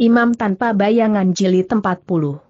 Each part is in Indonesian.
Imam tanpa bayangan jilid 40.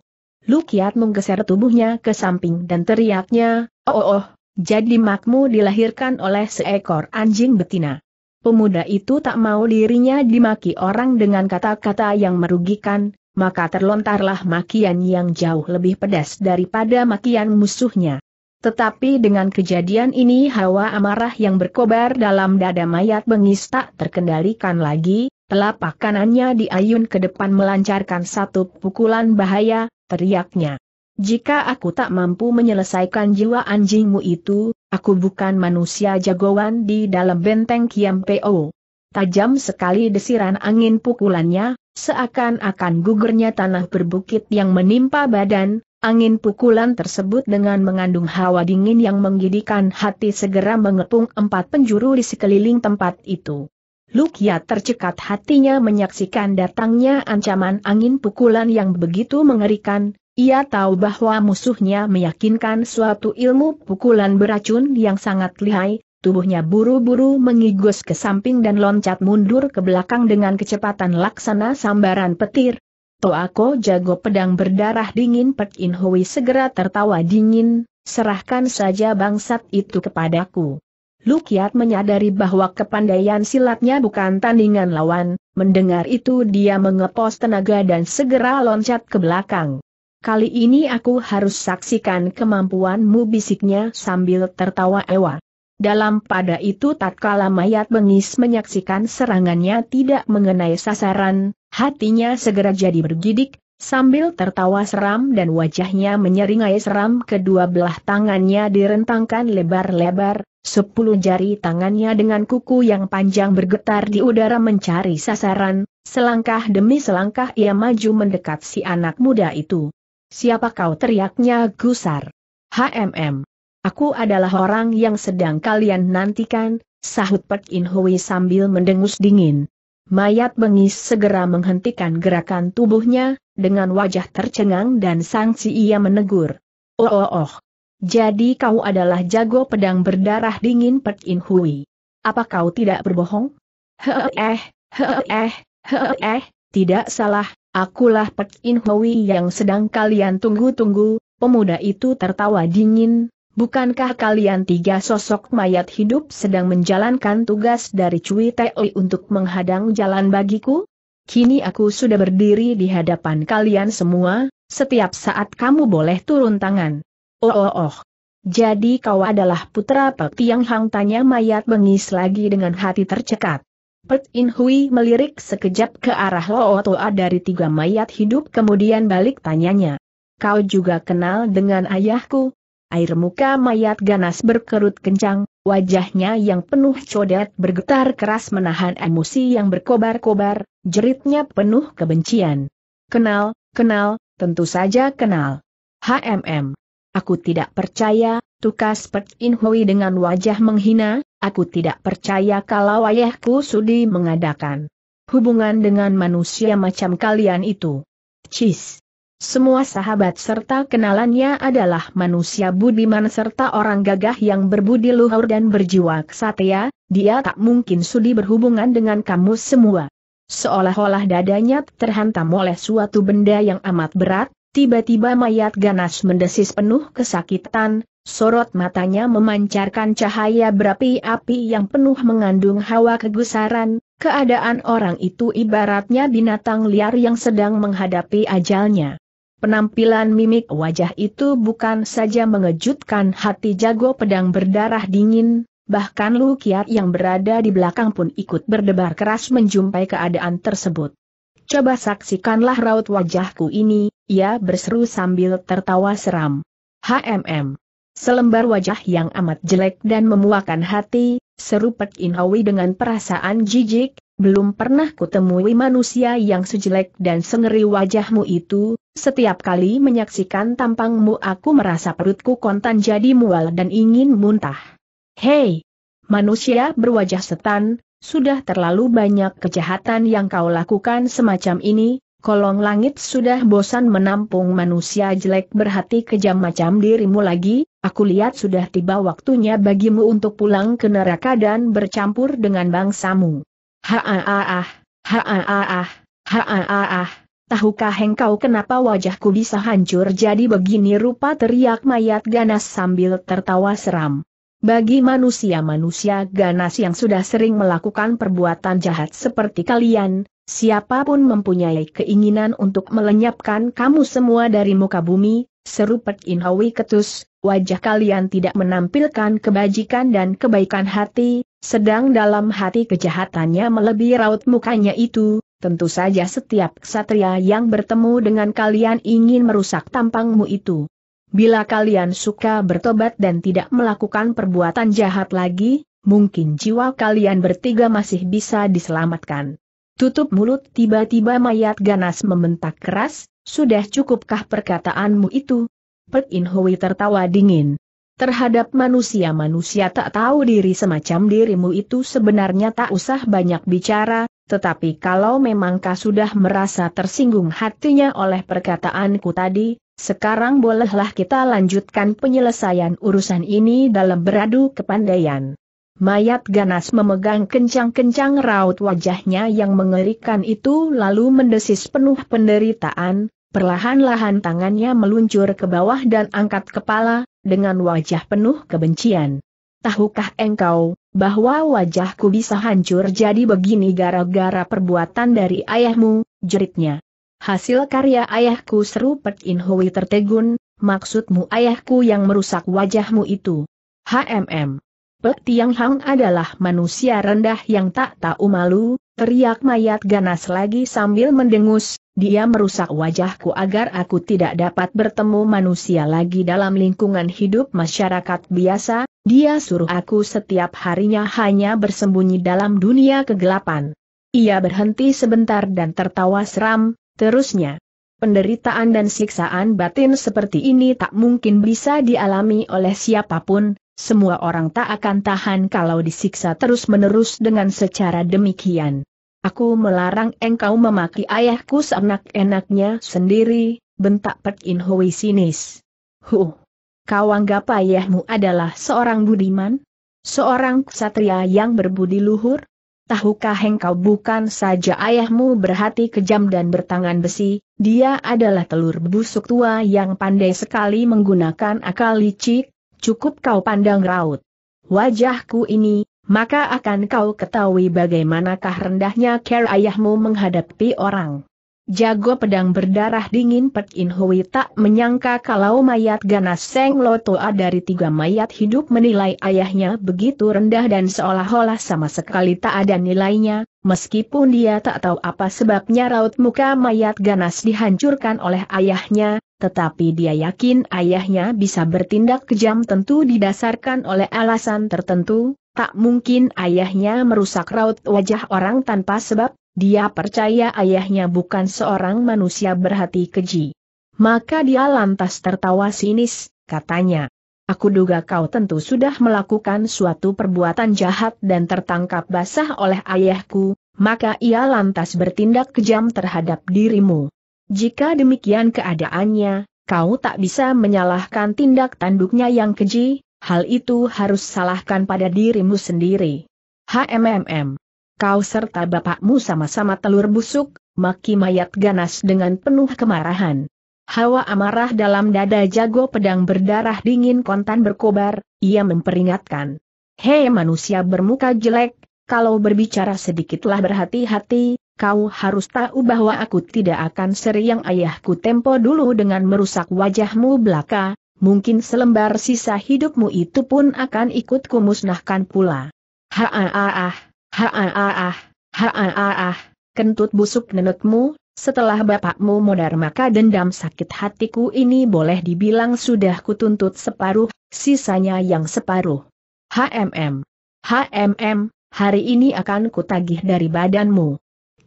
Lukiat menggeser tubuhnya ke samping dan teriaknya, oh, oh oh, jadi makmu dilahirkan oleh seekor anjing betina. Pemuda itu tak mau dirinya dimaki orang dengan kata-kata yang merugikan, maka terlontarlah makian yang jauh lebih pedas daripada makian musuhnya. Tetapi dengan kejadian ini hawa amarah yang berkobar dalam dada mayat bengis tak terkendalikan lagi, Telapak kanannya diayun ke depan melancarkan satu pukulan bahaya, teriaknya. Jika aku tak mampu menyelesaikan jiwa anjingmu itu, aku bukan manusia jagoan di dalam benteng Kiam Po. Tajam sekali desiran angin pukulannya, seakan-akan gugurnya tanah berbukit yang menimpa badan, angin pukulan tersebut dengan mengandung hawa dingin yang menggidikan hati segera mengepung empat penjuru di sekeliling tempat itu. Lukia tercekat hatinya menyaksikan datangnya ancaman angin pukulan yang begitu mengerikan, ia tahu bahwa musuhnya meyakinkan suatu ilmu pukulan beracun yang sangat lihai, tubuhnya buru-buru mengigus ke samping dan loncat mundur ke belakang dengan kecepatan laksana sambaran petir. Toako jago pedang berdarah dingin Pek In Hui segera tertawa dingin, serahkan saja bangsat itu kepadaku. Lukiat menyadari bahwa kepandaian silatnya bukan tandingan lawan, mendengar itu dia mengepos tenaga dan segera loncat ke belakang. Kali ini aku harus saksikan kemampuanmu bisiknya sambil tertawa ewa. Dalam pada itu tatkala mayat bengis menyaksikan serangannya tidak mengenai sasaran, hatinya segera jadi bergidik, Sambil tertawa seram dan wajahnya menyeringai seram kedua belah tangannya direntangkan lebar-lebar, sepuluh jari tangannya dengan kuku yang panjang bergetar di udara mencari sasaran, selangkah demi selangkah ia maju mendekat si anak muda itu. Siapa kau teriaknya gusar? HMM. Aku adalah orang yang sedang kalian nantikan, sahut Pek In Hui sambil mendengus dingin. Mayat bengis segera menghentikan gerakan tubuhnya, dengan wajah tercengang dan sangsi ia menegur. Oh oh oh. Jadi kau adalah jago pedang berdarah dingin Pek In Hui. Apa kau tidak berbohong? Heeh, eh, heeh, eh, heeh, eh. tidak salah, akulah Pek In Hui yang sedang kalian tunggu-tunggu, pemuda itu tertawa dingin, bukankah kalian tiga sosok mayat hidup sedang menjalankan tugas dari Cui Teoi untuk menghadang jalan bagiku? Kini aku sudah berdiri di hadapan kalian semua, setiap saat kamu boleh turun tangan. Oh oh oh. Jadi kau adalah putra Pek Tiang Hang tanya mayat bengis lagi dengan hati tercekat. Pet In Hui melirik sekejap ke arah Loo oh Toa dari tiga mayat hidup kemudian balik tanyanya. Kau juga kenal dengan ayahku? Air muka mayat ganas berkerut kencang, wajahnya yang penuh codet bergetar keras menahan emosi yang berkobar-kobar, Jeritnya penuh kebencian. Kenal, kenal, tentu saja kenal. HMM. Aku tidak percaya, tukas Pek In Hui dengan wajah menghina, aku tidak percaya kalau ayahku sudi mengadakan hubungan dengan manusia macam kalian itu. Cis. Semua sahabat serta kenalannya adalah manusia budiman serta orang gagah yang berbudi luhur dan berjiwa kesatria, dia tak mungkin sudi berhubungan dengan kamu semua. Seolah-olah dadanya terhantam oleh suatu benda yang amat berat, tiba-tiba mayat ganas mendesis penuh kesakitan, sorot matanya memancarkan cahaya berapi-api yang penuh mengandung hawa kegusaran, keadaan orang itu ibaratnya binatang liar yang sedang menghadapi ajalnya. Penampilan mimik wajah itu bukan saja mengejutkan hati jago pedang berdarah dingin, bahkan Lu Kiat yang berada di belakang pun ikut berdebar keras menjumpai keadaan tersebut. Coba saksikanlah raut wajahku ini, ia berseru sambil tertawa seram. HMM. Selembar wajah yang amat jelek dan memuakan hati, seru Pek Inhawi dengan perasaan jijik, belum pernah kutemui manusia yang sejelek dan sengeri wajahmu itu, setiap kali menyaksikan tampangmu aku merasa perutku kontan jadi mual dan ingin muntah. Hei! Manusia berwajah setan, sudah terlalu banyak kejahatan yang kau lakukan semacam ini, kolong langit sudah bosan menampung manusia jelek berhati kejam macam dirimu lagi, aku lihat sudah tiba waktunya bagimu untuk pulang ke neraka dan bercampur dengan bangsamu. Haaah, haaah, haaah, tahukah engkau kenapa wajahku bisa hancur jadi begini rupa teriak mayat ganas sambil tertawa seram. Bagi manusia-manusia ganas yang sudah sering melakukan perbuatan jahat seperti kalian, siapapun mempunyai keinginan untuk melenyapkan kamu semua dari muka bumi, seru Pek Inhawi ketus, wajah kalian tidak menampilkan kebajikan dan kebaikan hati, sedang dalam hati kejahatannya melebihi raut mukanya itu, tentu saja setiap ksatria yang bertemu dengan kalian ingin merusak tampangmu itu. Bila kalian suka bertobat dan tidak melakukan perbuatan jahat lagi, mungkin jiwa kalian bertiga masih bisa diselamatkan. Tutup mulut tiba-tiba mayat ganas membentak keras, sudah cukupkah perkataanmu itu? Pek In Hui tertawa dingin. Terhadap manusia-manusia tak tahu diri semacam dirimu itu sebenarnya tak usah banyak bicara, tetapi kalau memang kau sudah merasa tersinggung hatinya oleh perkataanku tadi, sekarang bolehlah kita lanjutkan penyelesaian urusan ini dalam beradu kepandaian. Mayat ganas memegang kencang-kencang raut wajahnya yang mengerikan itu lalu mendesis penuh penderitaan, perlahan-lahan tangannya meluncur ke bawah dan angkat kepala, dengan wajah penuh kebencian. Tahukah engkau, bahwa wajahku bisa hancur jadi begini gara-gara perbuatan dari ayahmu, jeritnya. Hasil karya ayahku seru Pek In Hui tertegun, maksudmu ayahku yang merusak wajahmu itu. HMM. Pek Tiang Hang adalah manusia rendah yang tak tahu malu, Teriak mayat ganas lagi sambil mendengus, dia merusak wajahku agar aku tidak dapat bertemu manusia lagi dalam lingkungan hidup masyarakat biasa, dia suruh aku setiap harinya hanya bersembunyi dalam dunia kegelapan. Ia berhenti sebentar dan tertawa seram, terusnya. Penderitaan dan siksaan batin seperti ini tak mungkin bisa dialami oleh siapapun, semua orang tak akan tahan kalau disiksa terus-menerus dengan secara demikian. Aku melarang engkau memaki ayahku seenak-enaknya sendiri, bentak Pek In Hui sinis. Huh! Kau anggap ayahmu adalah seorang budiman? Seorang ksatria yang berbudi luhur? Tahukah engkau bukan saja ayahmu berhati kejam dan bertangan besi, dia adalah telur busuk tua yang pandai sekali menggunakan akal licik, cukup kau pandang raut. Wajahku ini, maka akan kau ketahui bagaimanakah rendahnya care ayahmu menghadapi orang. Jago pedang berdarah dingin Pek In Hui tak menyangka kalau mayat ganas Seng Lotoa dari tiga mayat hidup menilai ayahnya begitu rendah dan seolah-olah sama sekali tak ada nilainya, meskipun dia tak tahu apa sebabnya raut muka mayat ganas dihancurkan oleh ayahnya, tetapi dia yakin ayahnya bisa bertindak kejam tentu didasarkan oleh alasan tertentu, Tak mungkin ayahnya merusak raut wajah orang tanpa sebab, dia percaya ayahnya bukan seorang manusia berhati keji. Maka dia lantas tertawa sinis, katanya. Aku duga kau tentu sudah melakukan suatu perbuatan jahat dan tertangkap basah oleh ayahku, maka ia lantas bertindak kejam terhadap dirimu. Jika demikian keadaannya, kau tak bisa menyalahkan tindak tanduknya yang keji, Hal itu harus salahkan pada dirimu sendiri. HMMM. Kau serta bapakmu sama-sama telur busuk, maki mayat ganas dengan penuh kemarahan. Hawa amarah dalam dada jago pedang berdarah dingin kontan berkobar, ia memperingatkan. Hei manusia bermuka jelek, kalau berbicara sedikitlah berhati-hati, kau harus tahu bahwa aku tidak akan seri yang ayahku tempo dulu dengan merusak wajahmu belaka, mungkin selembar sisa hidupmu itu pun akan ikut kumusnahkan pula. Haaah, haaah, haaah, kentut busuk nenekmu, setelah bapakmu modar maka dendam sakit hatiku ini boleh dibilang sudah kutuntut separuh, sisanya yang separuh. HMM. HMM, hari ini akan kutagih dari badanmu.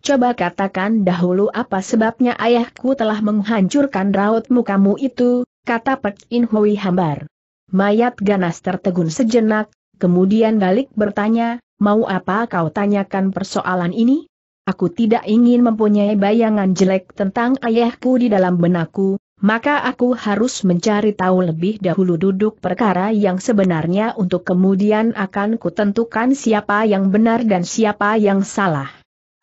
Coba katakan dahulu apa sebabnya ayahku telah menghancurkan raut mukamu itu, kata Pek In Hui hambar. Mayat ganas tertegun sejenak, kemudian balik bertanya, mau apa kau tanyakan persoalan ini? Aku tidak ingin mempunyai bayangan jelek tentang ayahku di dalam benakku, maka aku harus mencari tahu lebih dahulu duduk perkara yang sebenarnya untuk kemudian akan kutentukan siapa yang benar dan siapa yang salah.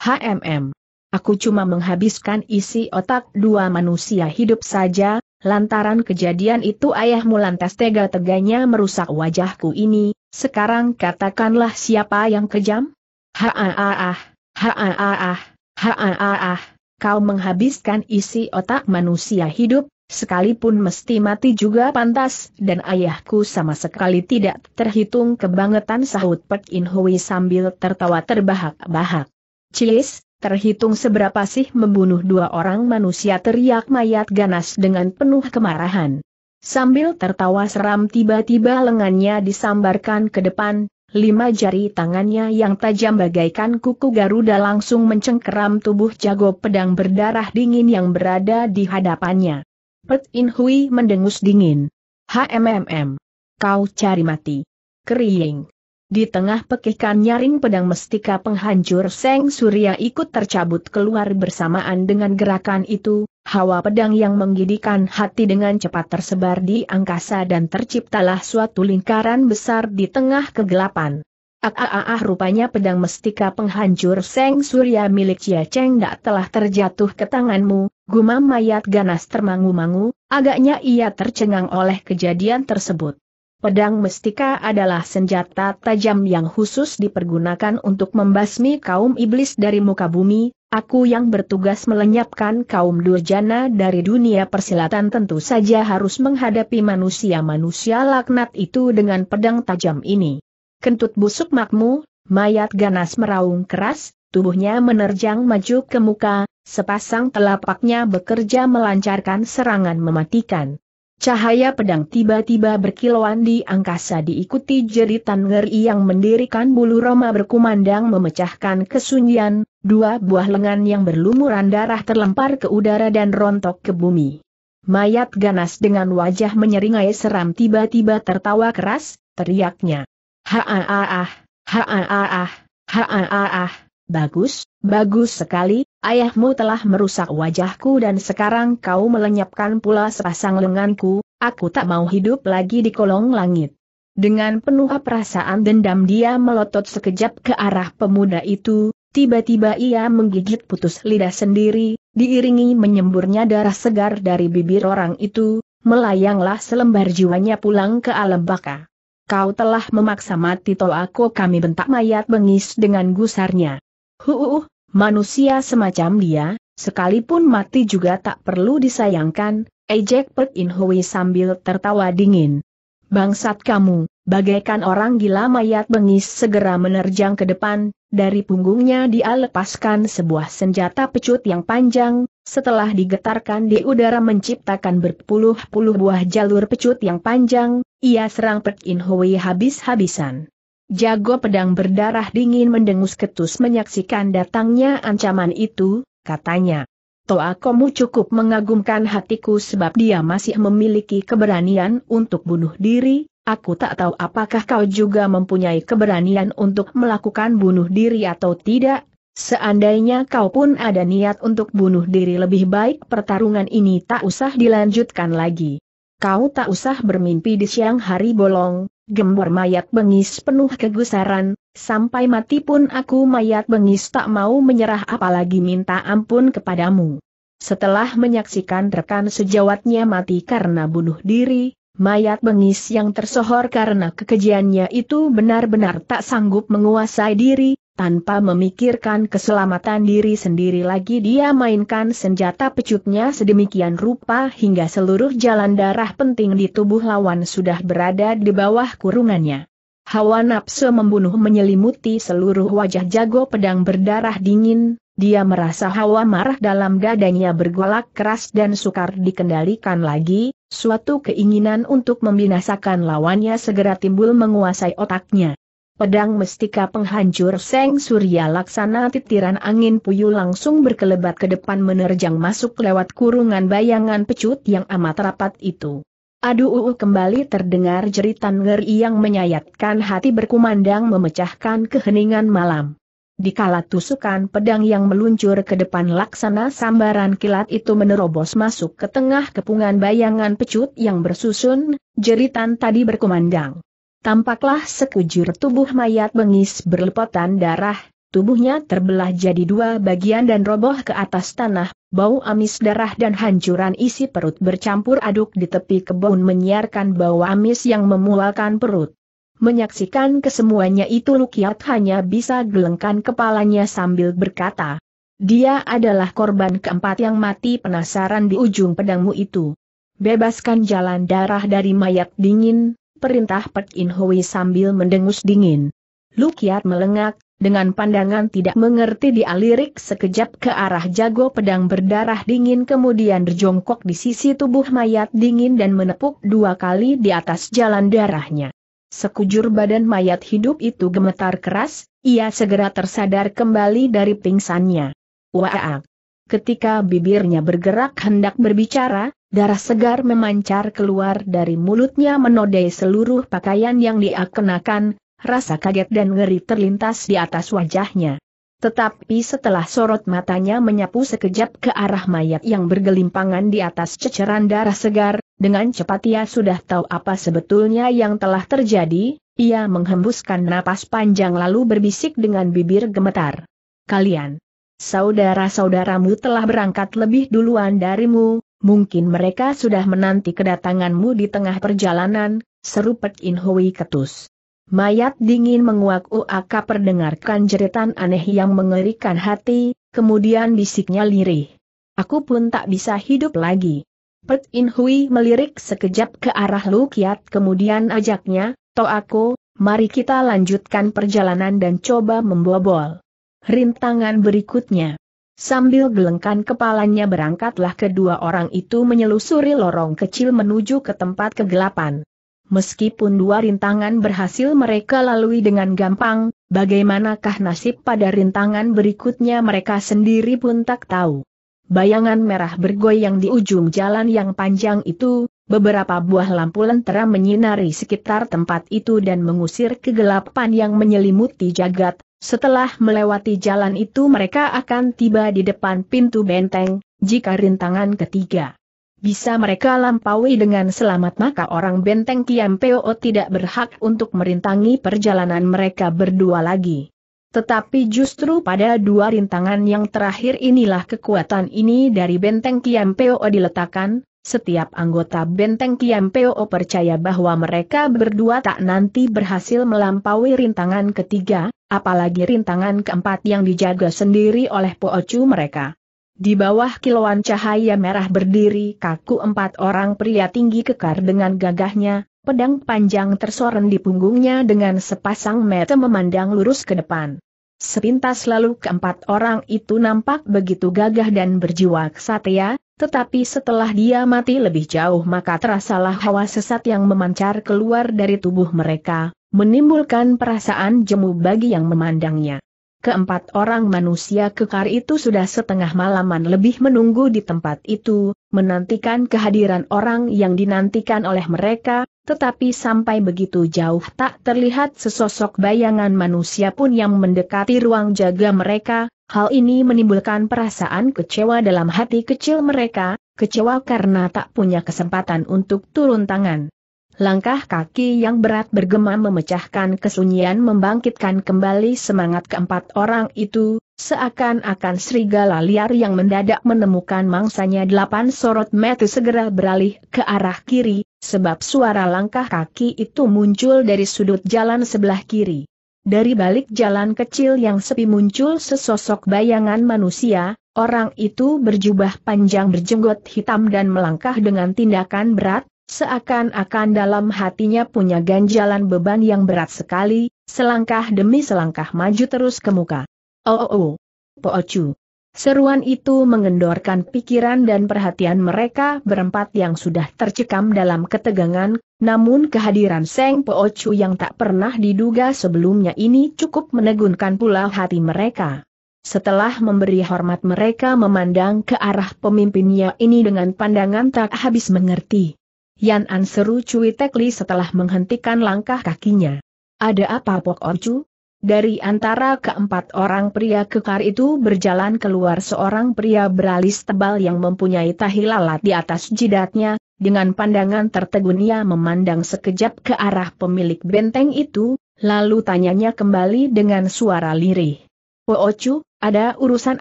HMM. Aku cuma menghabiskan isi otak dua manusia hidup saja, Lantaran kejadian itu ayahmu lantas tega-teganya merusak wajahku ini, sekarang katakanlah siapa yang kejam? Ha-ah-ah, ha-ah-ah, ha-ah-ah, kau menghabiskan isi otak manusia hidup, sekalipun mesti mati juga pantas, dan ayahku sama sekali tidak terhitung kebangetan sahut Pek In Hui sambil tertawa terbahak-bahak. Cilis, terhitung seberapa sih membunuh dua orang manusia teriak mayat ganas dengan penuh kemarahan. Sambil tertawa seram tiba-tiba lengannya disambarkan ke depan, lima jari tangannya yang tajam bagaikan kuku Garuda langsung mencengkeram tubuh jago pedang berdarah dingin yang berada di hadapannya. Pet In Hui mendengus dingin. HMMM. Kau cari mati. Kering. Di tengah pekikan nyaring pedang mestika penghancur Seng Surya ikut tercabut keluar bersamaan dengan gerakan itu, hawa pedang yang menggidikan hati dengan cepat tersebar di angkasa dan terciptalah suatu lingkaran besar di tengah kegelapan. Ah, ah, ah, ah rupanya pedang mestika penghancur Seng Surya milik Chia Cheng Dak telah terjatuh ke tanganmu, gumam mayat ganas termangu-mangu, agaknya ia tercengang oleh kejadian tersebut. Pedang mestika adalah senjata tajam yang khusus dipergunakan untuk membasmi kaum iblis dari muka bumi, aku yang bertugas melenyapkan kaum durjana dari dunia persilatan tentu saja harus menghadapi manusia-manusia laknat itu dengan pedang tajam ini. Kentut busuk makmu, mayat ganas meraung keras, tubuhnya menerjang maju ke muka, sepasang telapaknya bekerja melancarkan serangan mematikan. Cahaya pedang tiba-tiba berkilauan di angkasa diikuti jeritan ngeri yang mendirikan bulu Roma berkumandang memecahkan kesunyian, dua buah lengan yang berlumuran darah terlempar ke udara dan rontok ke bumi. Mayat ganas dengan wajah menyeringai seram tiba-tiba tertawa keras, teriaknya. ha-ah-ah-ah, bagus, bagus sekali, Ayahmu telah merusak wajahku dan sekarang kau melenyapkan pula sepasang lenganku, aku tak mau hidup lagi di kolong langit. Dengan penuh perasaan dendam dia melotot sekejap ke arah pemuda itu, tiba-tiba ia menggigit putus lidah sendiri, diiringi menyemburnya darah segar dari bibir orang itu, melayanglah selembar jiwanya pulang ke alam baka. Kau telah memaksa mati aku kami bentak mayat bengis dengan gusarnya. Huuuh, Manusia semacam dia, sekalipun mati juga tak perlu disayangkan, ejek Pek In Hui sambil tertawa dingin. Bangsat kamu, bagaikan orang gila mayat bengis segera menerjang ke depan, dari punggungnya dia lepaskan sebuah senjata pecut yang panjang, setelah digetarkan di udara menciptakan berpuluh-puluh buah jalur pecut yang panjang, ia serang Pek In Hui habis-habisan. Jago pedang berdarah dingin mendengus ketus menyaksikan datangnya ancaman itu, katanya. Toa kamu cukup mengagumkan hatiku sebab dia masih memiliki keberanian untuk bunuh diri, aku tak tahu apakah kau juga mempunyai keberanian untuk melakukan bunuh diri atau tidak. Seandainya kau pun ada niat untuk bunuh diri lebih baik pertarungan ini tak usah dilanjutkan lagi. Kau tak usah bermimpi di siang hari bolong, gembor mayat bengis penuh kegusaran, sampai mati pun aku mayat bengis tak mau menyerah apalagi minta ampun kepadamu. Setelah menyaksikan rekan sejawatnya mati karena bunuh diri, mayat bengis yang tersohor karena kekejiannya itu benar-benar tak sanggup menguasai diri, tanpa memikirkan keselamatan diri sendiri lagi dia mainkan senjata pecutnya sedemikian rupa hingga seluruh jalan darah penting di tubuh lawan sudah berada di bawah kurungannya. Hawa nafsu membunuh menyelimuti seluruh wajah jago pedang berdarah dingin, dia merasa hawa marah dalam dadanya bergolak keras dan sukar dikendalikan lagi, suatu keinginan untuk membinasakan lawannya segera timbul menguasai otaknya. Pedang mestika penghancur Seng Surya Laksana titiran angin puyuh langsung berkelebat ke depan menerjang masuk lewat kurungan bayangan pecut yang amat rapat itu. Aduh uu kembali terdengar jeritan ngeri yang menyayatkan hati berkumandang memecahkan keheningan malam. Di kala tusukan pedang yang meluncur ke depan laksana sambaran kilat itu menerobos masuk ke tengah kepungan bayangan pecut yang bersusun, jeritan tadi berkumandang. Tampaklah sekujur tubuh mayat bengis berlepotan darah, tubuhnya terbelah jadi dua bagian dan roboh ke atas tanah, bau amis darah dan hancuran isi perut bercampur aduk di tepi kebun menyiarkan bau amis yang memualkan perut. Menyaksikan kesemuanya itu Lukiat hanya bisa gelengkan kepalanya sambil berkata, dia adalah korban keempat yang mati penasaran di ujung pedangmu itu. Bebaskan jalan darah dari mayat dingin, perintah Pek In Hui sambil mendengus dingin. Lukiat melengak, dengan pandangan tidak mengerti dialirik sekejap ke arah jago pedang berdarah dingin kemudian berjongkok di sisi tubuh mayat dingin dan menepuk dua kali di atas jalan darahnya. Sekujur badan mayat hidup itu gemetar keras, ia segera tersadar kembali dari pingsannya. Waak! Ketika bibirnya bergerak hendak berbicara, Darah segar memancar keluar dari mulutnya menodai seluruh pakaian yang dia kenakan, rasa kaget dan ngeri terlintas di atas wajahnya. Tetapi setelah sorot matanya menyapu sekejap ke arah mayat yang bergelimpangan di atas ceceran darah segar, dengan cepat ia sudah tahu apa sebetulnya yang telah terjadi, ia menghembuskan napas panjang lalu berbisik dengan bibir gemetar. Kalian, saudara-saudaramu telah berangkat lebih duluan darimu, Mungkin mereka sudah menanti kedatanganmu di tengah perjalanan, seru Pet In Hui ketus. Mayat dingin menguak-uak perdengarkan jeritan aneh yang mengerikan hati, kemudian bisiknya lirih. Aku pun tak bisa hidup lagi. Pet In Hui melirik sekejap ke arah Lukiat kemudian ajaknya, To aku, mari kita lanjutkan perjalanan dan coba membobol. Rintangan berikutnya. Sambil gelengkan kepalanya berangkatlah kedua orang itu menyelusuri lorong kecil menuju ke tempat kegelapan. Meskipun dua rintangan berhasil mereka lalui dengan gampang, bagaimanakah nasib pada rintangan berikutnya mereka sendiri pun tak tahu. Bayangan merah bergoyang di ujung jalan yang panjang itu, beberapa buah lampu lentera menyinari sekitar tempat itu dan mengusir kegelapan yang menyelimuti jagat, setelah melewati jalan itu mereka akan tiba di depan pintu benteng, jika rintangan ketiga. Bisa mereka lampaui dengan selamat maka orang benteng Po tidak berhak untuk merintangi perjalanan mereka berdua lagi. Tetapi justru pada dua rintangan yang terakhir inilah kekuatan ini dari benteng Po diletakkan, setiap anggota benteng Peo percaya bahwa mereka berdua tak nanti berhasil melampaui rintangan ketiga, apalagi rintangan keempat yang dijaga sendiri oleh Ocu mereka. Di bawah kilauan cahaya merah berdiri kaku empat orang pria tinggi kekar dengan gagahnya, pedang panjang tersoren di punggungnya dengan sepasang mata memandang lurus ke depan. Sepintas lalu keempat orang itu nampak begitu gagah dan berjiwa kesatria, tetapi setelah dia mati lebih jauh maka terasalah hawa sesat yang memancar keluar dari tubuh mereka, menimbulkan perasaan jemu bagi yang memandangnya. Keempat orang manusia kekar itu sudah setengah malaman lebih menunggu di tempat itu, menantikan kehadiran orang yang dinantikan oleh mereka, tetapi sampai begitu jauh tak terlihat sesosok bayangan manusia pun yang mendekati ruang jaga mereka, hal ini menimbulkan perasaan kecewa dalam hati kecil mereka, kecewa karena tak punya kesempatan untuk turun tangan. Langkah kaki yang berat bergema memecahkan kesunyian membangkitkan kembali semangat keempat orang itu, seakan-akan serigala liar yang mendadak menemukan mangsanya delapan sorot mata segera beralih ke arah kiri, Sebab suara langkah kaki itu muncul dari sudut jalan sebelah kiri. Dari balik jalan kecil yang sepi muncul sesosok bayangan manusia, orang itu berjubah panjang berjenggot hitam dan melangkah dengan tindakan berat, seakan-akan dalam hatinya punya ganjalan beban yang berat sekali, selangkah demi selangkah maju terus ke muka. Oh oh oh. Seruan itu mengendorkan pikiran dan perhatian mereka berempat yang sudah tercekam dalam ketegangan, namun kehadiran Seng Po Chu yang tak pernah diduga sebelumnya ini cukup menegunkan pula hati mereka. Setelah memberi hormat mereka memandang ke arah pemimpinnya ini dengan pandangan tak habis mengerti. Yan An seru Cui Tekli setelah menghentikan langkah kakinya. Ada apa Pok Oncu? Dari antara keempat orang pria kekar itu berjalan keluar seorang pria beralis tebal yang mempunyai tahi lalat di atas jidatnya, dengan pandangan tertegun ia memandang sekejap ke arah pemilik benteng itu, lalu tanyanya kembali dengan suara lirih. Woocu, oh, oh, ada urusan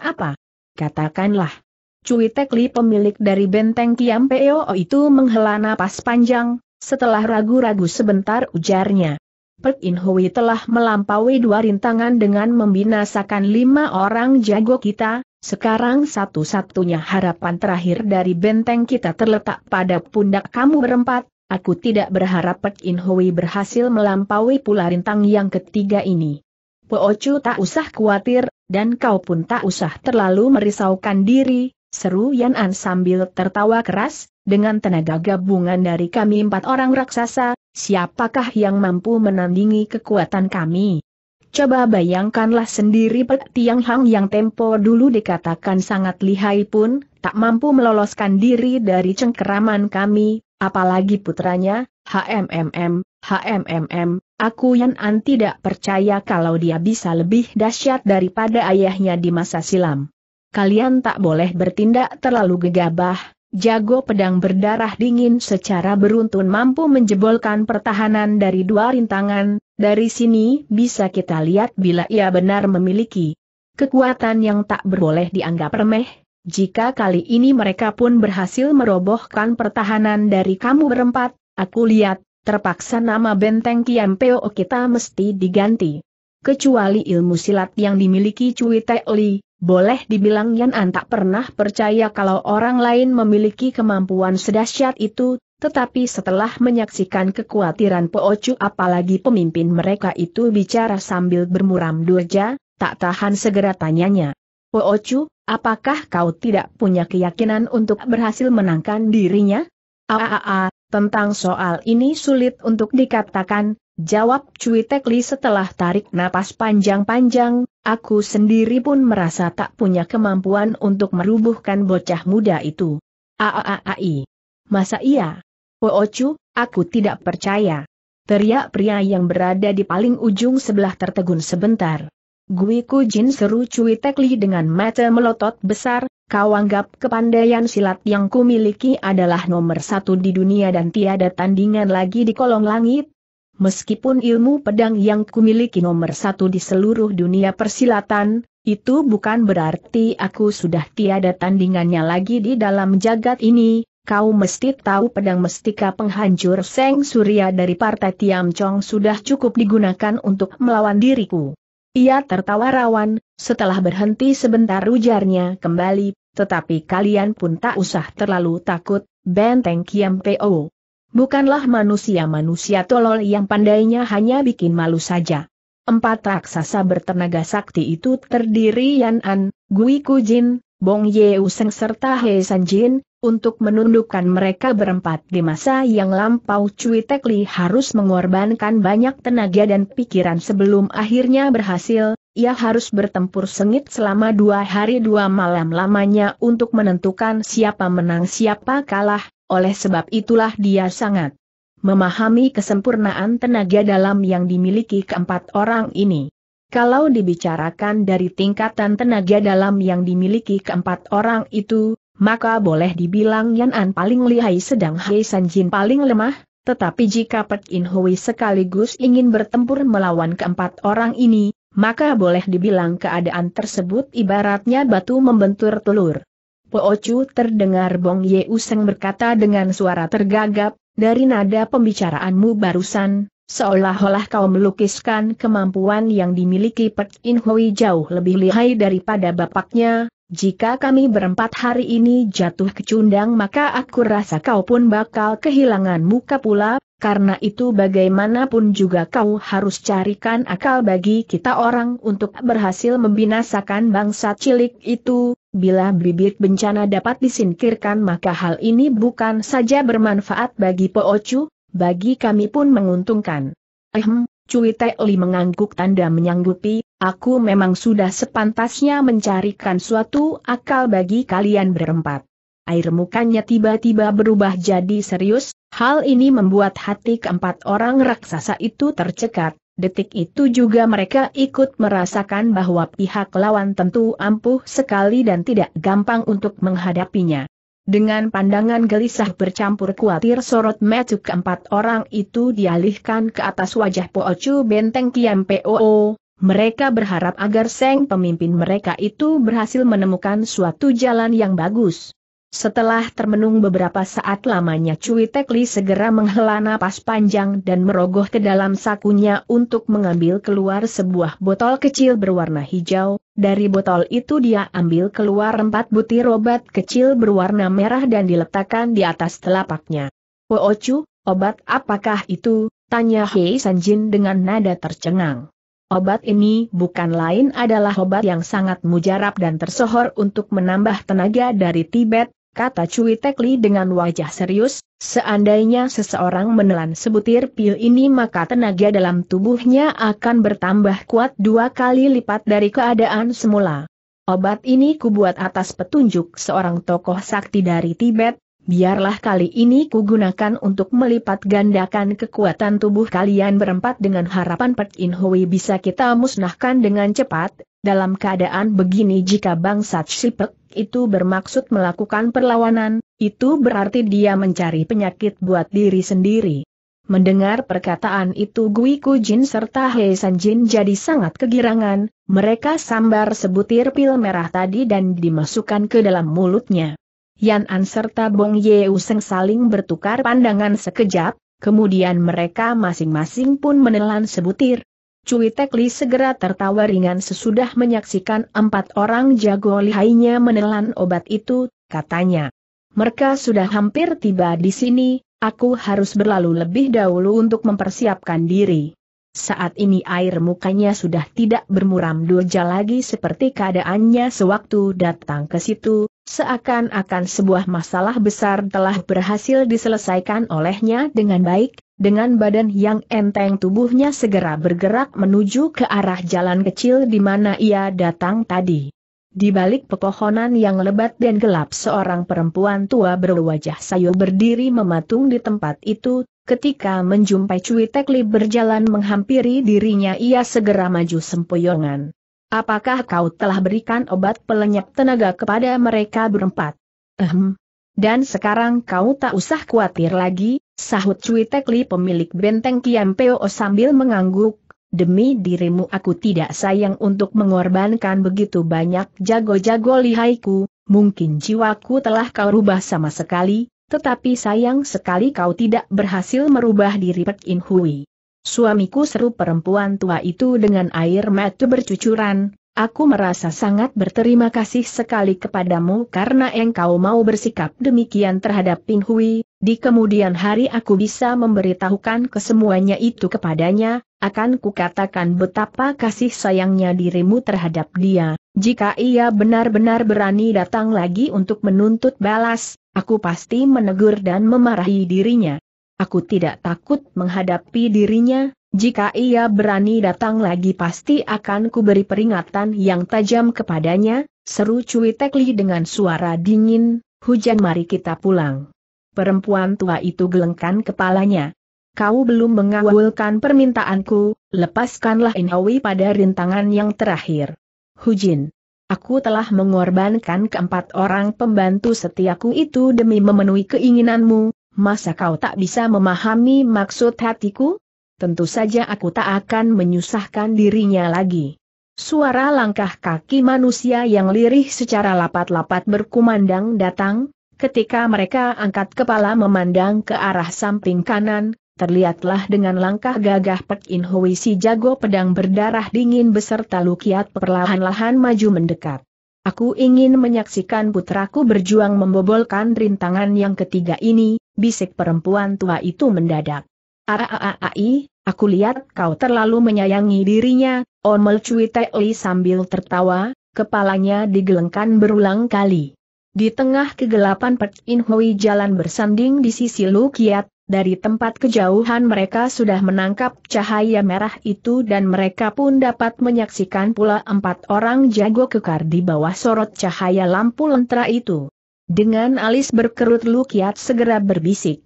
apa? Katakanlah. Cui Tekli pemilik dari benteng Kiam Peo itu menghela napas panjang, setelah ragu-ragu sebentar ujarnya. Pek In Hui telah melampaui dua rintangan dengan membinasakan lima orang jago kita, sekarang satu-satunya harapan terakhir dari benteng kita terletak pada pundak kamu berempat, aku tidak berharap Pek In Hui berhasil melampaui pula rintang yang ketiga ini. Chu tak usah khawatir, dan kau pun tak usah terlalu merisaukan diri, Seru Yan An sambil tertawa keras, dengan tenaga gabungan dari kami empat orang raksasa, siapakah yang mampu menandingi kekuatan kami? Coba bayangkanlah sendiri Pek Tiang Hang yang tempo dulu dikatakan sangat lihai pun, tak mampu meloloskan diri dari cengkeraman kami, apalagi putranya, HMMM, HMMM, aku Yan An tidak percaya kalau dia bisa lebih dahsyat daripada ayahnya di masa silam kalian tak boleh bertindak terlalu gegabah, jago pedang berdarah dingin secara beruntun mampu menjebolkan pertahanan dari dua rintangan, dari sini bisa kita lihat bila ia benar memiliki kekuatan yang tak berboleh dianggap remeh, jika kali ini mereka pun berhasil merobohkan pertahanan dari kamu berempat, aku lihat, terpaksa nama benteng peo kita mesti diganti. Kecuali ilmu silat yang dimiliki Cui Li, boleh dibilang Yan An tak pernah percaya kalau orang lain memiliki kemampuan sedahsyat itu, tetapi setelah menyaksikan kekhawatiran Chu apalagi pemimpin mereka itu bicara sambil bermuram durja, tak tahan segera tanyanya. Chu, apakah kau tidak punya keyakinan untuk berhasil menangkan dirinya? Aa, tentang soal ini sulit untuk dikatakan, Jawab Cui Tekli setelah tarik napas panjang-panjang, aku sendiri pun merasa tak punya kemampuan untuk merubuhkan bocah muda itu. Aaai. Masa iya? Poocu, oh, aku tidak percaya. Teriak pria yang berada di paling ujung sebelah tertegun sebentar. Gui Kujin seru Cui Tekli dengan mata melotot besar, kau anggap kepandaian silat yang kumiliki adalah nomor satu di dunia dan tiada tandingan lagi di kolong langit, meskipun ilmu pedang yang kumiliki nomor satu di seluruh dunia persilatan, itu bukan berarti aku sudah tiada tandingannya lagi di dalam jagat ini, kau mesti tahu pedang mestika penghancur Seng Surya dari Partai Tiam Chong sudah cukup digunakan untuk melawan diriku. Ia tertawa rawan, setelah berhenti sebentar ujarnya kembali, tetapi kalian pun tak usah terlalu takut, benteng Kiam Po. Bukanlah manusia-manusia tolol yang pandainya hanya bikin malu saja. Empat raksasa bertenaga sakti itu terdiri Yan An, Gui Kujin, Bong serta He San Jin, untuk menundukkan mereka berempat di masa yang lampau Cui Tek Li harus mengorbankan banyak tenaga dan pikiran sebelum akhirnya berhasil, ia harus bertempur sengit selama dua hari dua malam lamanya untuk menentukan siapa menang siapa kalah, oleh sebab itulah dia sangat memahami kesempurnaan tenaga dalam yang dimiliki keempat orang ini. Kalau dibicarakan dari tingkatan tenaga dalam yang dimiliki keempat orang itu, maka boleh dibilang an paling lihai sedang Hei Sanjin paling lemah, tetapi jika Pek In Hui sekaligus ingin bertempur melawan keempat orang ini, maka boleh dibilang keadaan tersebut ibaratnya batu membentur telur. Poocu terdengar Bong Ye Useng berkata dengan suara tergagap, dari nada pembicaraanmu barusan, seolah-olah kau melukiskan kemampuan yang dimiliki Pek In Hui jauh lebih lihai daripada bapaknya, jika kami berempat hari ini jatuh kecundang maka aku rasa kau pun bakal kehilangan muka pula, karena itu bagaimanapun juga kau harus carikan akal bagi kita orang untuk berhasil membinasakan bangsa cilik itu, bila bibit bencana dapat disingkirkan maka hal ini bukan saja bermanfaat bagi Poocu, bagi kami pun menguntungkan. Ehem, Cui Teoli mengangguk tanda menyanggupi, aku memang sudah sepantasnya mencarikan suatu akal bagi kalian berempat air mukanya tiba-tiba berubah jadi serius, hal ini membuat hati keempat orang raksasa itu tercekat. Detik itu juga mereka ikut merasakan bahwa pihak lawan tentu ampuh sekali dan tidak gampang untuk menghadapinya. Dengan pandangan gelisah bercampur kuatir sorot metu keempat orang itu dialihkan ke atas wajah Poocu Benteng Kiam Poo, mereka berharap agar Seng pemimpin mereka itu berhasil menemukan suatu jalan yang bagus. Setelah termenung beberapa saat lamanya Cui Tekli segera menghela napas panjang dan merogoh ke dalam sakunya untuk mengambil keluar sebuah botol kecil berwarna hijau, dari botol itu dia ambil keluar empat butir obat kecil berwarna merah dan diletakkan di atas telapaknya. Wo oh, oh, Chu, obat apakah itu? Tanya Hei Sanjin dengan nada tercengang. Obat ini bukan lain adalah obat yang sangat mujarab dan tersohor untuk menambah tenaga dari Tibet, kata Cui Tekli dengan wajah serius, seandainya seseorang menelan sebutir pil ini maka tenaga dalam tubuhnya akan bertambah kuat dua kali lipat dari keadaan semula. Obat ini kubuat atas petunjuk seorang tokoh sakti dari Tibet, Biarlah kali ini kugunakan untuk melipat gandakan kekuatan tubuh kalian berempat dengan harapan Pek In Hui bisa kita musnahkan dengan cepat, dalam keadaan begini jika bangsat Sipek itu bermaksud melakukan perlawanan, itu berarti dia mencari penyakit buat diri sendiri. Mendengar perkataan itu Gui Kujin serta Hei Jin jadi sangat kegirangan, mereka sambar sebutir pil merah tadi dan dimasukkan ke dalam mulutnya. Yan An serta Bong Ye Useng saling bertukar pandangan sekejap, kemudian mereka masing-masing pun menelan sebutir. Cui Tekli segera tertawa ringan sesudah menyaksikan empat orang jago lihainya menelan obat itu, katanya. Mereka sudah hampir tiba di sini, aku harus berlalu lebih dahulu untuk mempersiapkan diri. Saat ini air mukanya sudah tidak bermuram doja lagi seperti keadaannya sewaktu datang ke situ, Seakan-akan sebuah masalah besar telah berhasil diselesaikan olehnya dengan baik, dengan badan yang enteng tubuhnya segera bergerak menuju ke arah jalan kecil di mana ia datang tadi. Di balik pepohonan yang lebat dan gelap seorang perempuan tua berwajah sayu berdiri mematung di tempat itu, ketika menjumpai Cui Tekli berjalan menghampiri dirinya ia segera maju sempoyongan. Apakah kau telah berikan obat pelenyap tenaga kepada mereka berempat? Ehem. Dan sekarang kau tak usah khawatir lagi, sahut Cui Tekli pemilik benteng Kiam Peo sambil mengangguk. Demi dirimu aku tidak sayang untuk mengorbankan begitu banyak jago-jago lihaiku, mungkin jiwaku telah kau rubah sama sekali, tetapi sayang sekali kau tidak berhasil merubah diri Pek In Hui. Suamiku seru perempuan tua itu dengan air mata bercucuran, aku merasa sangat berterima kasih sekali kepadamu karena engkau mau bersikap demikian terhadap Ping Hui, di kemudian hari aku bisa memberitahukan kesemuanya itu kepadanya, akan kukatakan betapa kasih sayangnya dirimu terhadap dia, jika ia benar-benar berani datang lagi untuk menuntut balas, aku pasti menegur dan memarahi dirinya. Aku tidak takut menghadapi dirinya, jika ia berani datang lagi pasti akan kuberi peringatan yang tajam kepadanya, seru Cui Tekli dengan suara dingin, hujan mari kita pulang. Perempuan tua itu gelengkan kepalanya. Kau belum mengawalkan permintaanku, lepaskanlah Inhawi pada rintangan yang terakhir. Hujin. Aku telah mengorbankan keempat orang pembantu setiaku itu demi memenuhi keinginanmu, masa kau tak bisa memahami maksud hatiku? Tentu saja aku tak akan menyusahkan dirinya lagi. Suara langkah kaki manusia yang lirih secara lapat-lapat berkumandang datang, ketika mereka angkat kepala memandang ke arah samping kanan, terlihatlah dengan langkah gagah Pek In Hui si jago pedang berdarah dingin beserta Lukiat perlahan-lahan maju mendekat. Aku ingin menyaksikan putraku berjuang membobolkan rintangan yang ketiga ini, bisik perempuan tua itu mendadak. Aaai, aku lihat kau terlalu menyayangi dirinya, Omel Cui Li sambil tertawa, kepalanya digelengkan berulang kali. Di tengah kegelapan Pek In Hui jalan bersanding di sisi Lu Kiat, dari tempat kejauhan mereka sudah menangkap cahaya merah itu dan mereka pun dapat menyaksikan pula empat orang jago kekar di bawah sorot cahaya lampu lentera itu. Dengan alis berkerut Lukiat segera berbisik.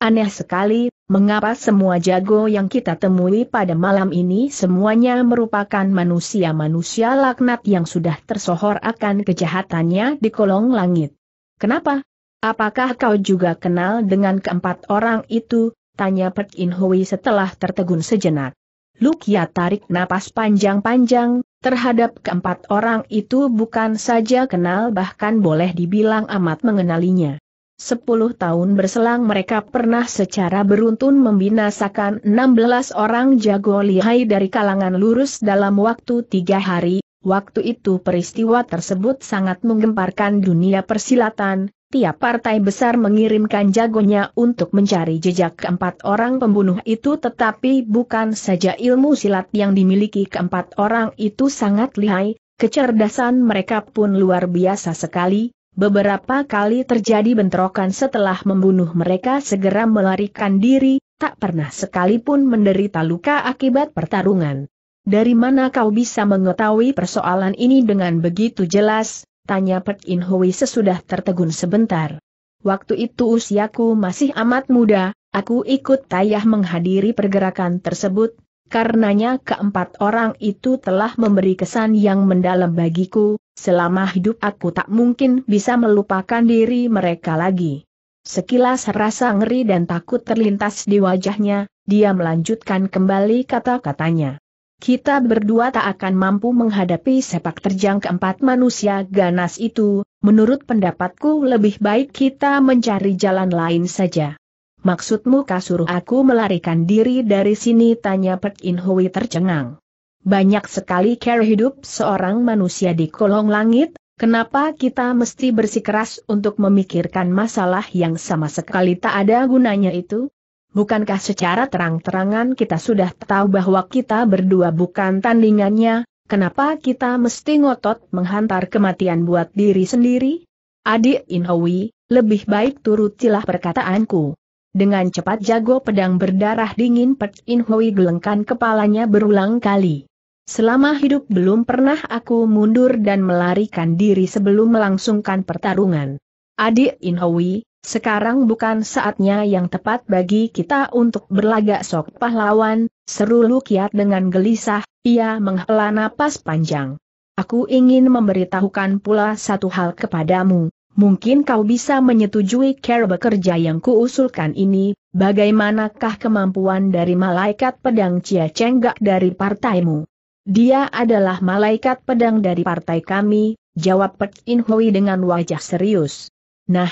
Aneh sekali, mengapa semua jago yang kita temui pada malam ini semuanya merupakan manusia-manusia laknat yang sudah tersohor akan kejahatannya di kolong langit. Kenapa? Apakah kau juga kenal dengan keempat orang itu? Tanya Pek In Hui setelah tertegun sejenak. Lukia tarik napas panjang-panjang, terhadap keempat orang itu bukan saja kenal bahkan boleh dibilang amat mengenalinya. Sepuluh tahun berselang mereka pernah secara beruntun membinasakan 16 orang jago lihai dari kalangan lurus dalam waktu tiga hari, waktu itu peristiwa tersebut sangat menggemparkan dunia persilatan, tiap partai besar mengirimkan jagonya untuk mencari jejak keempat orang pembunuh itu tetapi bukan saja ilmu silat yang dimiliki keempat orang itu sangat lihai, kecerdasan mereka pun luar biasa sekali, beberapa kali terjadi bentrokan setelah membunuh mereka segera melarikan diri, tak pernah sekalipun menderita luka akibat pertarungan. Dari mana kau bisa mengetahui persoalan ini dengan begitu jelas, Tanya Pek In Hui sesudah tertegun sebentar. Waktu itu usiaku masih amat muda, aku ikut tayah menghadiri pergerakan tersebut, karenanya keempat orang itu telah memberi kesan yang mendalam bagiku, selama hidup aku tak mungkin bisa melupakan diri mereka lagi. Sekilas rasa ngeri dan takut terlintas di wajahnya, dia melanjutkan kembali kata-katanya. Kita berdua tak akan mampu menghadapi sepak terjang keempat manusia ganas itu, menurut pendapatku lebih baik kita mencari jalan lain saja. Maksudmu kasur aku melarikan diri dari sini tanya Pek In Hui tercengang. Banyak sekali care hidup seorang manusia di kolong langit, kenapa kita mesti bersikeras untuk memikirkan masalah yang sama sekali tak ada gunanya itu? bukankah secara terang-terangan kita sudah tahu bahwa kita berdua bukan tandingannya, kenapa kita mesti ngotot menghantar kematian buat diri sendiri? Adik Inhowi, lebih baik turutilah perkataanku. Dengan cepat jago pedang berdarah dingin Pet Inhowi gelengkan kepalanya berulang kali. Selama hidup belum pernah aku mundur dan melarikan diri sebelum melangsungkan pertarungan. Adik Inhowi, sekarang bukan saatnya yang tepat bagi kita untuk berlagak sok pahlawan, seru Lukiat dengan gelisah, ia menghela napas panjang. Aku ingin memberitahukan pula satu hal kepadamu, mungkin kau bisa menyetujui cara bekerja yang kuusulkan ini, bagaimanakah kemampuan dari malaikat pedang Cia Cenggak dari partaimu? Dia adalah malaikat pedang dari partai kami, jawab Pek In Hui dengan wajah serius. Nah,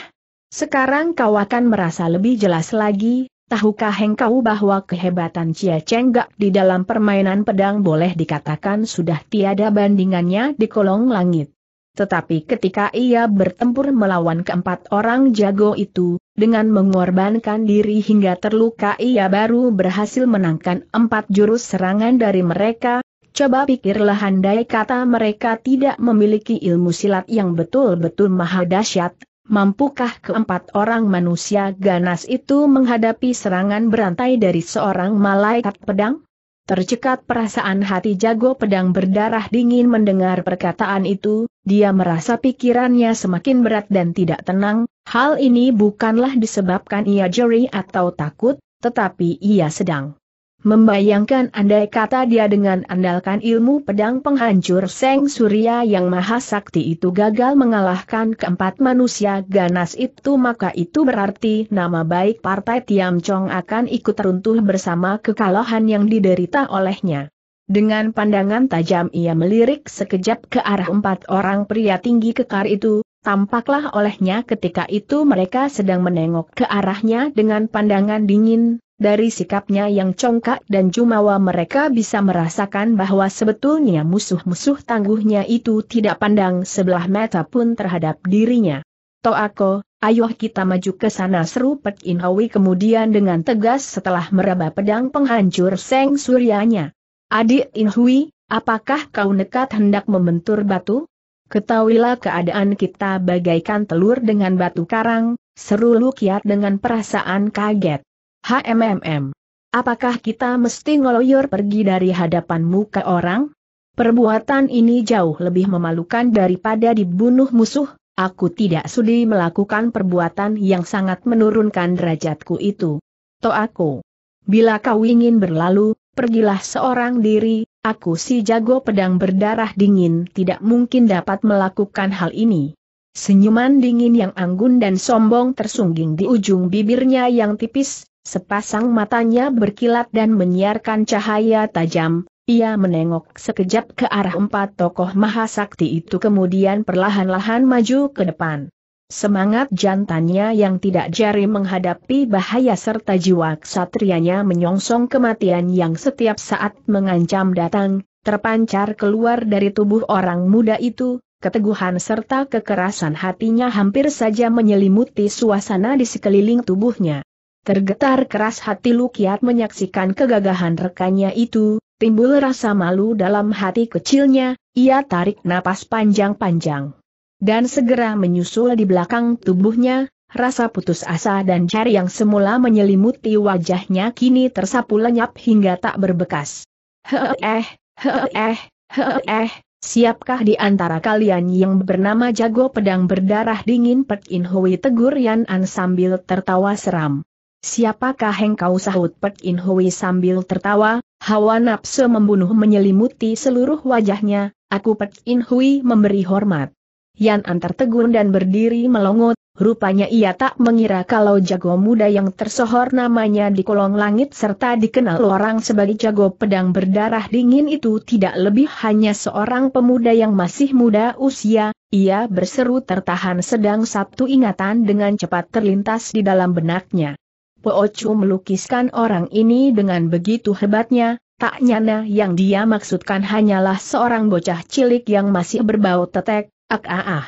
sekarang kau akan merasa lebih jelas lagi, tahukah engkau bahwa kehebatan Cia Chenggak di dalam permainan pedang boleh dikatakan sudah tiada bandingannya di kolong langit. Tetapi ketika ia bertempur melawan keempat orang jago itu, dengan mengorbankan diri hingga terluka ia baru berhasil menangkan empat jurus serangan dari mereka, coba pikirlah handai kata mereka tidak memiliki ilmu silat yang betul-betul maha dahsyat, Mampukah keempat orang manusia ganas itu menghadapi serangan berantai dari seorang malaikat pedang? Tercekat perasaan hati jago pedang berdarah dingin mendengar perkataan itu, dia merasa pikirannya semakin berat dan tidak tenang, hal ini bukanlah disebabkan ia jeri atau takut, tetapi ia sedang Membayangkan andai kata dia dengan andalkan ilmu pedang penghancur Seng Surya yang maha sakti itu gagal mengalahkan keempat manusia ganas itu maka itu berarti nama baik partai Tiam Chong akan ikut runtuh bersama kekalahan yang diderita olehnya. Dengan pandangan tajam ia melirik sekejap ke arah empat orang pria tinggi kekar itu, tampaklah olehnya ketika itu mereka sedang menengok ke arahnya dengan pandangan dingin, dari sikapnya yang congkak dan jumawa mereka bisa merasakan bahwa sebetulnya musuh-musuh tangguhnya itu tidak pandang sebelah mata pun terhadap dirinya. Toako, ayo kita maju ke sana seru Pek Inhawi kemudian dengan tegas setelah meraba pedang penghancur Seng Suryanya. Adik Inhui, apakah kau nekat hendak membentur batu? Ketahuilah keadaan kita bagaikan telur dengan batu karang, seru Lukiat dengan perasaan kaget. HMMM. Apakah kita mesti ngeloyor pergi dari hadapan muka orang? Perbuatan ini jauh lebih memalukan daripada dibunuh musuh, aku tidak sudi melakukan perbuatan yang sangat menurunkan derajatku itu. aku. Bila kau ingin berlalu, pergilah seorang diri, aku si jago pedang berdarah dingin tidak mungkin dapat melakukan hal ini. Senyuman dingin yang anggun dan sombong tersungging di ujung bibirnya yang tipis, Sepasang matanya berkilat dan menyiarkan cahaya tajam, ia menengok sekejap ke arah empat tokoh mahasakti itu kemudian perlahan-lahan maju ke depan. Semangat jantannya yang tidak jari menghadapi bahaya serta jiwa ksatrianya menyongsong kematian yang setiap saat mengancam datang, terpancar keluar dari tubuh orang muda itu, keteguhan serta kekerasan hatinya hampir saja menyelimuti suasana di sekeliling tubuhnya. Tergetar keras hati Lukiat menyaksikan kegagahan rekannya itu, timbul rasa malu dalam hati kecilnya, ia tarik napas panjang-panjang. Dan segera menyusul di belakang tubuhnya, rasa putus asa dan cari yang semula menyelimuti wajahnya kini tersapu lenyap hingga tak berbekas. Heeh, heeh, heeh, siapkah di antara kalian yang bernama jago pedang berdarah dingin Pek In Hui tegur Yan An sambil tertawa seram. Siapakah engkau sahut Pek In Hui sambil tertawa, hawa nafsu membunuh menyelimuti seluruh wajahnya, aku Pek In Hui memberi hormat. Yan antar tegun dan berdiri melongot, rupanya ia tak mengira kalau jago muda yang tersohor namanya di kolong langit serta dikenal orang sebagai jago pedang berdarah dingin itu tidak lebih hanya seorang pemuda yang masih muda usia, ia berseru tertahan sedang satu ingatan dengan cepat terlintas di dalam benaknya. Poochu melukiskan orang ini dengan begitu hebatnya, tak nyana yang dia maksudkan hanyalah seorang bocah cilik yang masih berbau tetek, ak ah ah.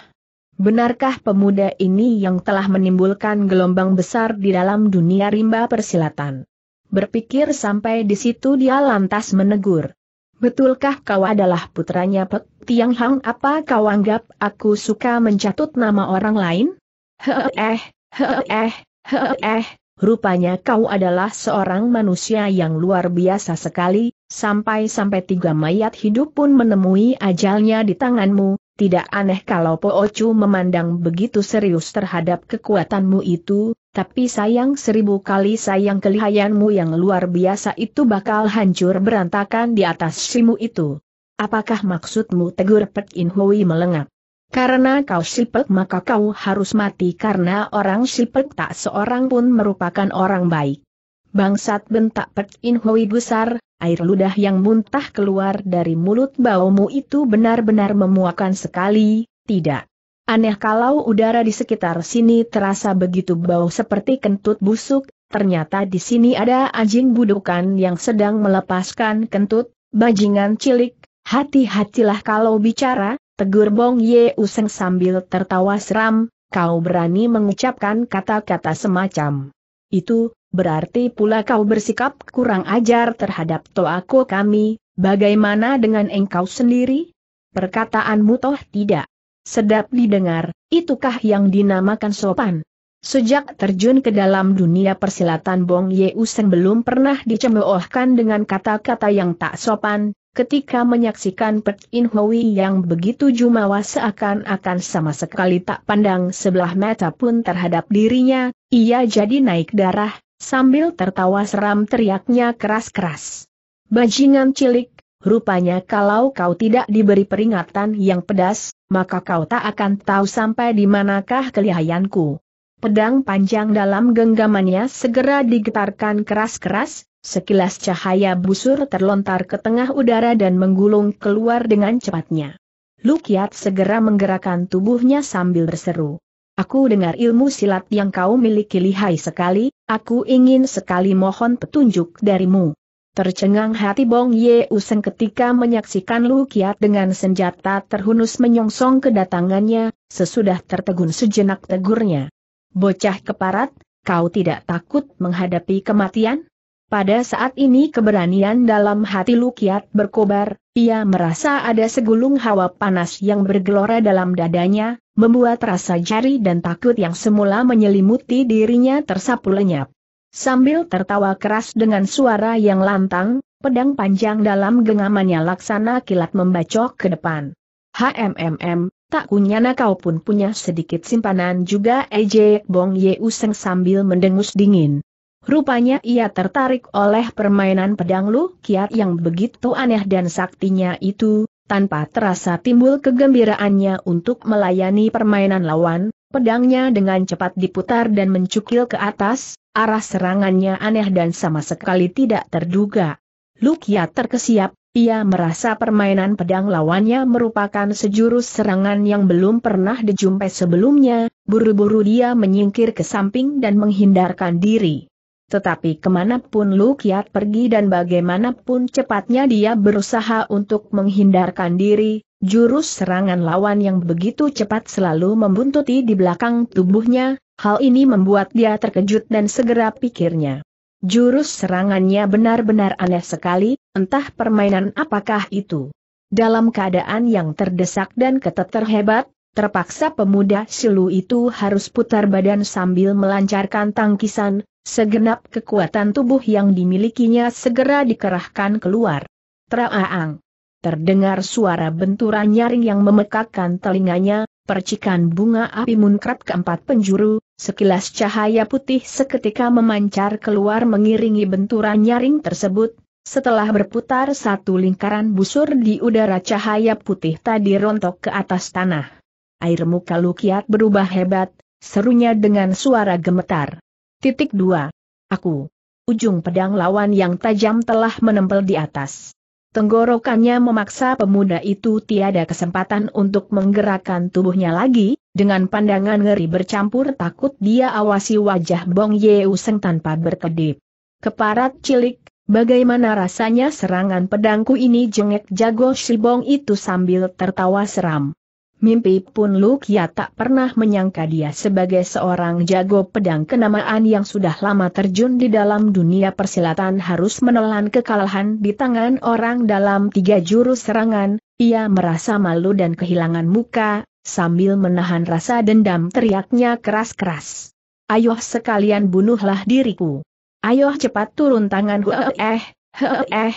Benarkah pemuda ini yang telah menimbulkan gelombang besar di dalam dunia rimba persilatan? Berpikir sampai di situ dia lantas menegur. Betulkah kau adalah putranya Pek Tiang Hang apa kau anggap aku suka mencatut nama orang lain? heeh, heeh, heeh, Rupanya kau adalah seorang manusia yang luar biasa sekali, sampai-sampai tiga mayat hidup pun menemui ajalnya di tanganmu, tidak aneh kalau Po Ocu memandang begitu serius terhadap kekuatanmu itu, tapi sayang seribu kali sayang kelihayanmu yang luar biasa itu bakal hancur berantakan di atas simu itu. Apakah maksudmu tegur Pek In Hui melengap? Karena kau sipek maka kau harus mati karena orang sipek tak seorang pun merupakan orang baik. Bangsat bentak Pek In Hui besar, air ludah yang muntah keluar dari mulut baumu itu benar-benar memuakan sekali, tidak. Aneh kalau udara di sekitar sini terasa begitu bau seperti kentut busuk, ternyata di sini ada anjing budukan yang sedang melepaskan kentut, bajingan cilik, hati-hatilah kalau bicara, Tegur Bong Ye Useng sambil tertawa seram, kau berani mengucapkan kata-kata semacam. Itu, berarti pula kau bersikap kurang ajar terhadap toako kami, bagaimana dengan engkau sendiri? Perkataanmu toh tidak. Sedap didengar, itukah yang dinamakan sopan? Sejak terjun ke dalam dunia persilatan Bong Ye Useng belum pernah dicemoohkan dengan kata-kata yang tak sopan, ketika menyaksikan Pek In Hui yang begitu jumawa seakan-akan sama sekali tak pandang sebelah mata pun terhadap dirinya, ia jadi naik darah, sambil tertawa seram teriaknya keras-keras. Bajingan cilik, rupanya kalau kau tidak diberi peringatan yang pedas, maka kau tak akan tahu sampai di manakah kelihayanku. Pedang panjang dalam genggamannya segera digetarkan keras-keras, Sekilas cahaya busur terlontar ke tengah udara dan menggulung keluar dengan cepatnya. Lukiat segera menggerakkan tubuhnya sambil berseru. Aku dengar ilmu silat yang kau miliki lihai sekali, aku ingin sekali mohon petunjuk darimu. Tercengang hati Bong Ye Useng ketika menyaksikan Lukiat dengan senjata terhunus menyongsong kedatangannya, sesudah tertegun sejenak tegurnya. Bocah keparat, kau tidak takut menghadapi kematian? Pada saat ini keberanian dalam hati Lukiat berkobar, ia merasa ada segulung hawa panas yang bergelora dalam dadanya, membuat rasa jari dan takut yang semula menyelimuti dirinya tersapu lenyap. Sambil tertawa keras dengan suara yang lantang, pedang panjang dalam genggamannya laksana kilat membacok ke depan. HMMM, tak kunyana kau pun punya sedikit simpanan juga Ejek Bong Yeuseng sambil mendengus dingin. Rupanya ia tertarik oleh permainan pedang Lu Kiat yang begitu aneh dan saktinya itu, tanpa terasa timbul kegembiraannya untuk melayani permainan lawan, pedangnya dengan cepat diputar dan mencukil ke atas, arah serangannya aneh dan sama sekali tidak terduga. Lu Kiat terkesiap, ia merasa permainan pedang lawannya merupakan sejurus serangan yang belum pernah dijumpai sebelumnya, buru-buru dia menyingkir ke samping dan menghindarkan diri. Tetapi kemanapun Lu Kiat pergi dan bagaimanapun cepatnya dia berusaha untuk menghindarkan diri, jurus serangan lawan yang begitu cepat selalu membuntuti di belakang tubuhnya, hal ini membuat dia terkejut dan segera pikirnya. Jurus serangannya benar-benar aneh sekali, entah permainan apakah itu. Dalam keadaan yang terdesak dan keteter hebat, Terpaksa pemuda silu itu harus putar badan sambil melancarkan tangkisan, segenap kekuatan tubuh yang dimilikinya segera dikerahkan keluar. Traaang. Terdengar suara benturan nyaring yang memekakkan telinganya, percikan bunga api munkrat keempat penjuru, sekilas cahaya putih seketika memancar keluar mengiringi benturan nyaring tersebut, setelah berputar satu lingkaran busur di udara cahaya putih tadi rontok ke atas tanah air muka Lukiat berubah hebat, serunya dengan suara gemetar. Titik 2. Aku. Ujung pedang lawan yang tajam telah menempel di atas. Tenggorokannya memaksa pemuda itu tiada kesempatan untuk menggerakkan tubuhnya lagi, dengan pandangan ngeri bercampur takut dia awasi wajah Bong Yeuseng tanpa berkedip. Keparat cilik, bagaimana rasanya serangan pedangku ini jengek jago Bong itu sambil tertawa seram. Mimpi pun Lukia tak pernah menyangka dia sebagai seorang jago pedang kenamaan yang sudah lama terjun di dalam dunia persilatan harus menelan kekalahan di tangan orang dalam tiga jurus serangan, ia merasa malu dan kehilangan muka, sambil menahan rasa dendam teriaknya keras-keras. Ayoh sekalian bunuhlah diriku. Ayoh cepat turun tangan eh, eh, eh,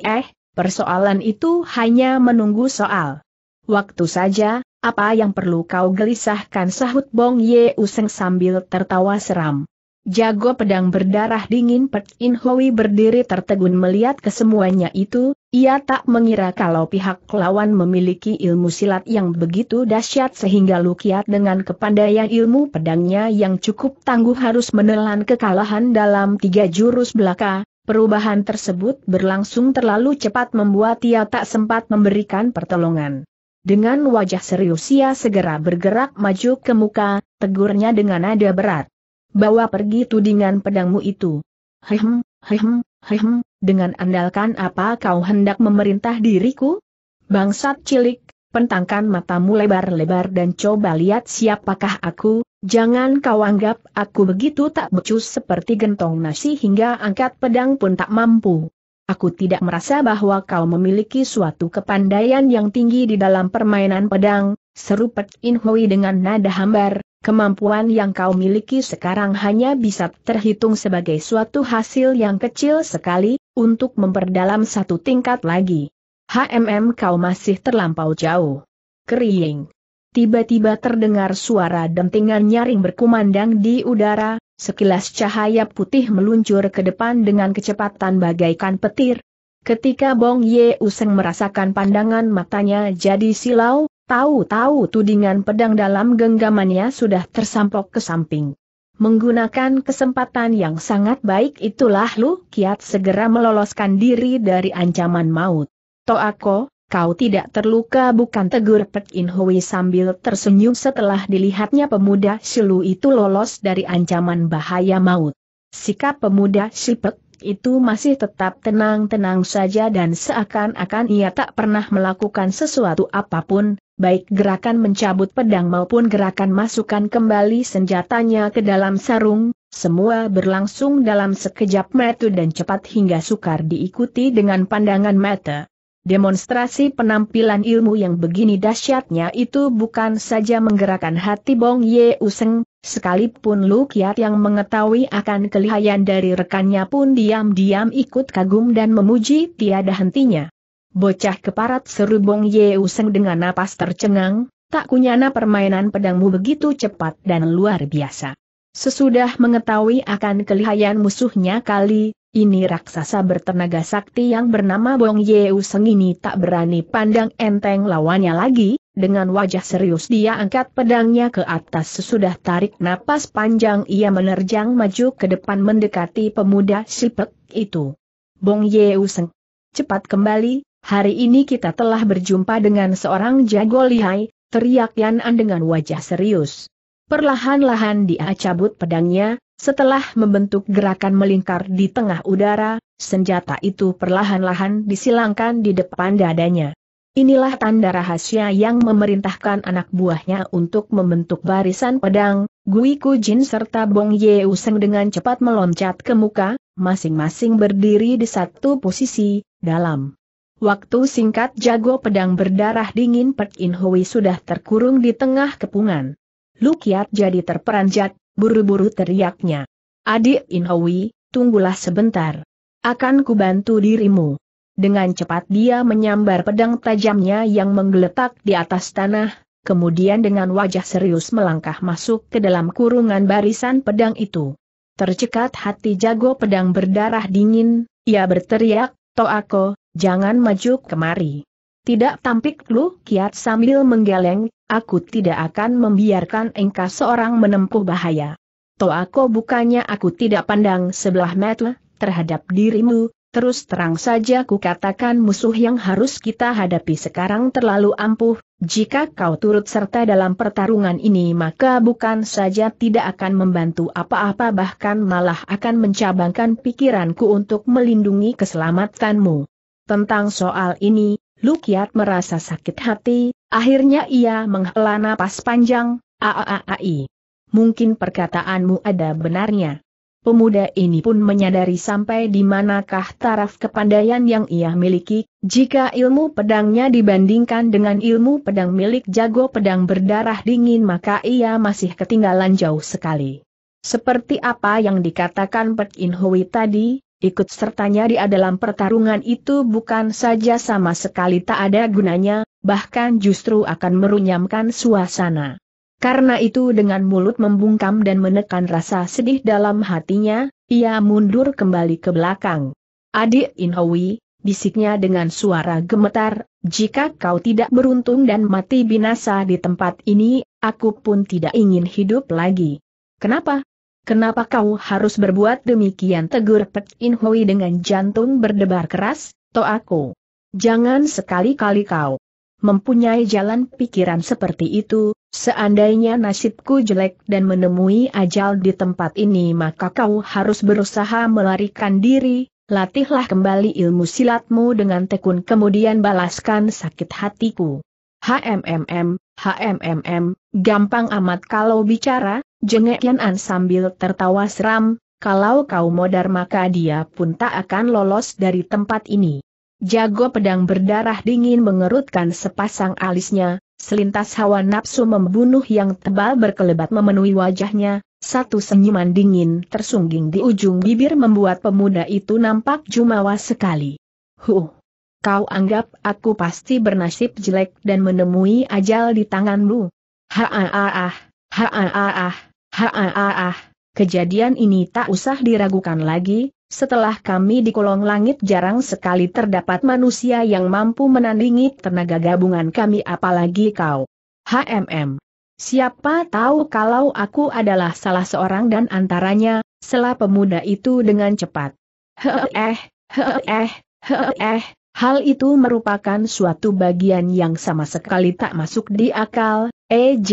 eh, persoalan itu hanya menunggu soal. Waktu saja, apa yang perlu kau gelisahkan sahut Bong Ye Useng sambil tertawa seram. Jago pedang berdarah dingin Pek In Hoi berdiri tertegun melihat kesemuanya itu, ia tak mengira kalau pihak lawan memiliki ilmu silat yang begitu dahsyat sehingga Lukiat dengan kepandaian ilmu pedangnya yang cukup tangguh harus menelan kekalahan dalam tiga jurus belaka, perubahan tersebut berlangsung terlalu cepat membuat ia tak sempat memberikan pertolongan. Dengan wajah serius ia segera bergerak maju ke muka, tegurnya dengan nada berat. Bawa pergi tudingan pedangmu itu. Hem, hem, hem, dengan andalkan apa kau hendak memerintah diriku? Bangsat cilik, pentangkan matamu lebar-lebar dan coba lihat siapakah aku, jangan kau anggap aku begitu tak becus seperti gentong nasi hingga angkat pedang pun tak mampu. Aku tidak merasa bahwa kau memiliki suatu kepandaian yang tinggi di dalam permainan pedang, seru Pek In Hui dengan nada hambar, kemampuan yang kau miliki sekarang hanya bisa terhitung sebagai suatu hasil yang kecil sekali, untuk memperdalam satu tingkat lagi. HMM kau masih terlampau jauh. Kering tiba-tiba terdengar suara dentingan nyaring berkumandang di udara, sekilas cahaya putih meluncur ke depan dengan kecepatan bagaikan petir. Ketika Bong Ye Useng merasakan pandangan matanya jadi silau, tahu-tahu tudingan pedang dalam genggamannya sudah tersampok ke samping. Menggunakan kesempatan yang sangat baik itulah Lu Kiat segera meloloskan diri dari ancaman maut. Toako, kau tidak terluka bukan tegur Pek In Hui sambil tersenyum setelah dilihatnya pemuda Silu itu lolos dari ancaman bahaya maut. Sikap pemuda Sipek itu masih tetap tenang-tenang saja dan seakan-akan ia tak pernah melakukan sesuatu apapun, baik gerakan mencabut pedang maupun gerakan masukkan kembali senjatanya ke dalam sarung, semua berlangsung dalam sekejap mata dan cepat hingga sukar diikuti dengan pandangan mata. Demonstrasi penampilan ilmu yang begini dahsyatnya itu bukan saja menggerakkan hati Bong Ye Useng, sekalipun Lu Kiat yang mengetahui akan kelihayan dari rekannya pun diam-diam ikut kagum dan memuji tiada hentinya. Bocah keparat seru Bong Ye Useng dengan napas tercengang, tak kunyana permainan pedangmu begitu cepat dan luar biasa. Sesudah mengetahui akan kelihayan musuhnya kali, ini raksasa bertenaga sakti yang bernama Bong Yeu Seng ini tak berani pandang enteng lawannya lagi, dengan wajah serius dia angkat pedangnya ke atas sesudah tarik napas panjang ia menerjang maju ke depan mendekati pemuda sipek itu. Bong Yeu Seng. Cepat kembali, hari ini kita telah berjumpa dengan seorang jago lihai, teriak Yan An dengan wajah serius. Perlahan-lahan dia cabut pedangnya, setelah membentuk gerakan melingkar di tengah udara, senjata itu perlahan-lahan disilangkan di depan dadanya. Inilah tanda rahasia yang memerintahkan anak buahnya untuk membentuk barisan pedang, Gui Kujin serta Bong Ye Useng dengan cepat meloncat ke muka, masing-masing berdiri di satu posisi, dalam. Waktu singkat jago pedang berdarah dingin Pek In Hui sudah terkurung di tengah kepungan. Lukiat jadi terperanjat, buru-buru teriaknya. Adik Inhowi, tunggulah sebentar. Akan kubantu dirimu. Dengan cepat dia menyambar pedang tajamnya yang menggeletak di atas tanah, kemudian dengan wajah serius melangkah masuk ke dalam kurungan barisan pedang itu. Tercekat hati jago pedang berdarah dingin, ia berteriak, Toako, jangan maju kemari. Tidak tampik lu kiat sambil menggeleng, Aku tidak akan membiarkan engkau seorang menempuh bahaya. aku bukannya aku tidak pandang sebelah mata terhadap dirimu, terus terang saja ku katakan musuh yang harus kita hadapi sekarang terlalu ampuh, jika kau turut serta dalam pertarungan ini maka bukan saja tidak akan membantu apa-apa bahkan malah akan mencabangkan pikiranku untuk melindungi keselamatanmu. Tentang soal ini, Lukiat merasa sakit hati, akhirnya ia menghela napas panjang, aaai. Mungkin perkataanmu ada benarnya. Pemuda ini pun menyadari sampai di manakah taraf kepandaian yang ia miliki, jika ilmu pedangnya dibandingkan dengan ilmu pedang milik jago pedang berdarah dingin maka ia masih ketinggalan jauh sekali. Seperti apa yang dikatakan Pek In Hui tadi, Ikut sertanya di dalam pertarungan itu bukan saja sama sekali tak ada gunanya, bahkan justru akan merunyamkan suasana. Karena itu dengan mulut membungkam dan menekan rasa sedih dalam hatinya, ia mundur kembali ke belakang. Adik Inhowi, bisiknya dengan suara gemetar, jika kau tidak beruntung dan mati binasa di tempat ini, aku pun tidak ingin hidup lagi. Kenapa? Kenapa kau harus berbuat demikian tegur Pek In Hui dengan jantung berdebar keras, to aku. Jangan sekali-kali kau mempunyai jalan pikiran seperti itu, seandainya nasibku jelek dan menemui ajal di tempat ini maka kau harus berusaha melarikan diri, latihlah kembali ilmu silatmu dengan tekun kemudian balaskan sakit hatiku. HMMM, HMMM, gampang amat kalau bicara, jengek Yan An sambil tertawa seram, kalau kau modar maka dia pun tak akan lolos dari tempat ini. Jago pedang berdarah dingin mengerutkan sepasang alisnya, selintas hawa nafsu membunuh yang tebal berkelebat memenuhi wajahnya, satu senyuman dingin tersungging di ujung bibir membuat pemuda itu nampak jumawa sekali. Huh! kau anggap aku pasti bernasib jelek dan menemui ajal di tanganmu. Ha-ah-ah, ha-ah-ah, ha-ah-ah, kejadian ini tak usah diragukan lagi, setelah kami di kolong langit jarang sekali terdapat manusia yang mampu menandingi tenaga gabungan kami apalagi kau. HMM. Siapa tahu kalau aku adalah salah seorang dan antaranya, Selah pemuda itu dengan cepat. Heeh, heeh, heeh. Hal itu merupakan suatu bagian yang sama sekali tak masuk di akal, E.J.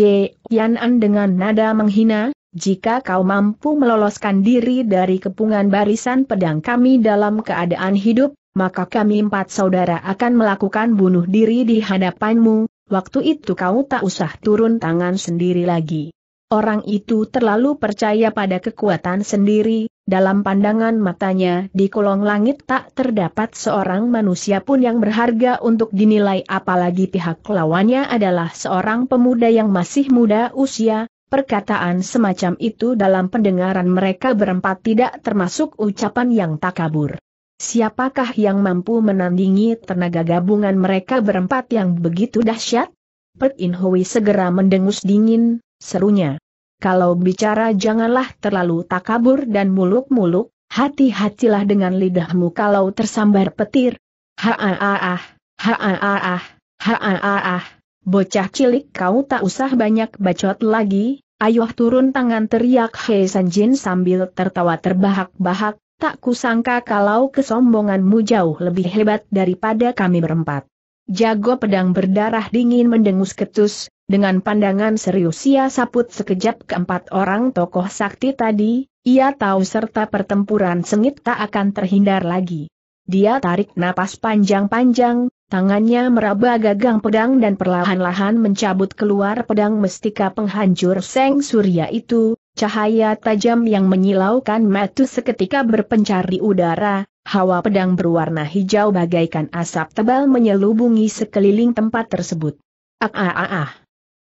Yanan dengan nada menghina, jika kau mampu meloloskan diri dari kepungan barisan pedang kami dalam keadaan hidup, maka kami empat saudara akan melakukan bunuh diri di hadapanmu, waktu itu kau tak usah turun tangan sendiri lagi. Orang itu terlalu percaya pada kekuatan sendiri, dalam pandangan matanya di kolong langit tak terdapat seorang manusia pun yang berharga untuk dinilai apalagi pihak lawannya adalah seorang pemuda yang masih muda usia, perkataan semacam itu dalam pendengaran mereka berempat tidak termasuk ucapan yang tak kabur. Siapakah yang mampu menandingi tenaga gabungan mereka berempat yang begitu dahsyat? Pek In segera mendengus dingin, serunya kalau bicara janganlah terlalu takabur dan muluk-muluk, hati-hatilah dengan lidahmu kalau tersambar petir. Haaah, haaah, haaah, bocah cilik kau tak usah banyak bacot lagi, ayuh turun tangan teriak Hei Sanjin sambil tertawa terbahak-bahak, tak kusangka kalau kesombonganmu jauh lebih hebat daripada kami berempat. Jago pedang berdarah dingin mendengus ketus, dengan pandangan serius ia saput sekejap keempat orang tokoh sakti tadi, ia tahu serta pertempuran sengit tak akan terhindar lagi. Dia tarik napas panjang-panjang, tangannya meraba gagang pedang dan perlahan-lahan mencabut keluar pedang mestika penghancur Seng Surya itu, cahaya tajam yang menyilaukan mata seketika berpencar di udara, hawa pedang berwarna hijau bagaikan asap tebal menyelubungi sekeliling tempat tersebut. Ah ah ah ah.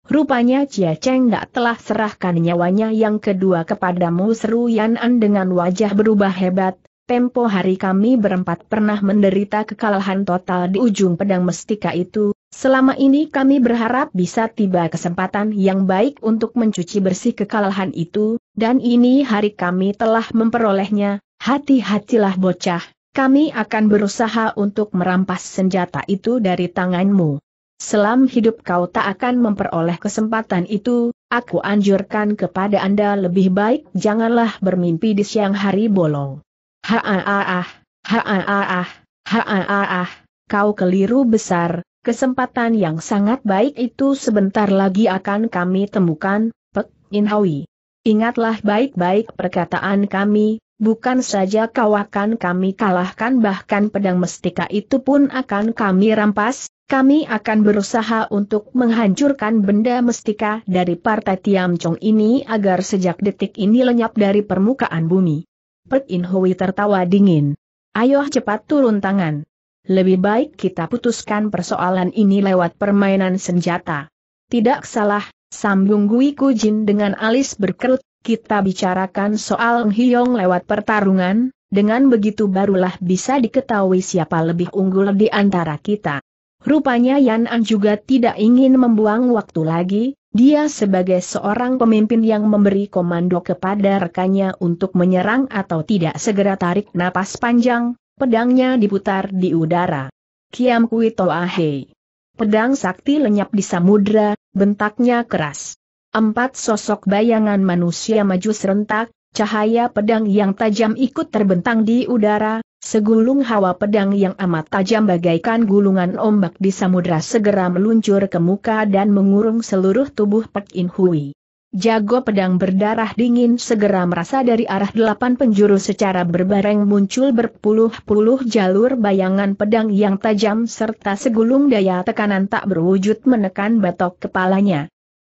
Rupanya Chia Cheng tidak telah serahkan nyawanya yang kedua kepadamu seru Yan An dengan wajah berubah hebat. Tempo hari kami berempat pernah menderita kekalahan total di ujung pedang mestika itu, selama ini kami berharap bisa tiba kesempatan yang baik untuk mencuci bersih kekalahan itu, dan ini hari kami telah memperolehnya, hati-hatilah bocah, kami akan berusaha untuk merampas senjata itu dari tanganmu. Selam hidup kau tak akan memperoleh kesempatan itu, aku anjurkan kepada Anda lebih baik janganlah bermimpi di siang hari bolong. Haaah, haaah, haaah, kau keliru besar, kesempatan yang sangat baik itu sebentar lagi akan kami temukan, Pek Inhawi. Ingatlah baik-baik perkataan kami, bukan saja kau akan kami kalahkan bahkan pedang mestika itu pun akan kami rampas, kami akan berusaha untuk menghancurkan benda mestika dari partai Tiam Chong ini agar sejak detik ini lenyap dari permukaan bumi. Pek In Hui tertawa dingin. Ayo cepat turun tangan. Lebih baik kita putuskan persoalan ini lewat permainan senjata. Tidak salah, sambung Gui Kujin dengan alis berkerut, kita bicarakan soal Hiong lewat pertarungan, dengan begitu barulah bisa diketahui siapa lebih unggul di antara kita. Rupanya Yan An juga tidak ingin membuang waktu lagi, dia sebagai seorang pemimpin yang memberi komando kepada rekannya untuk menyerang atau tidak segera tarik napas panjang, pedangnya diputar di udara. Kiam Kui Hei. Pedang sakti lenyap di samudra, bentaknya keras. Empat sosok bayangan manusia maju serentak, cahaya pedang yang tajam ikut terbentang di udara, Segulung hawa pedang yang amat tajam bagaikan gulungan ombak di samudra segera meluncur ke muka dan mengurung seluruh tubuh Pek In Hui. Jago pedang berdarah dingin segera merasa dari arah delapan penjuru secara berbareng muncul berpuluh-puluh jalur bayangan pedang yang tajam serta segulung daya tekanan tak berwujud menekan batok kepalanya.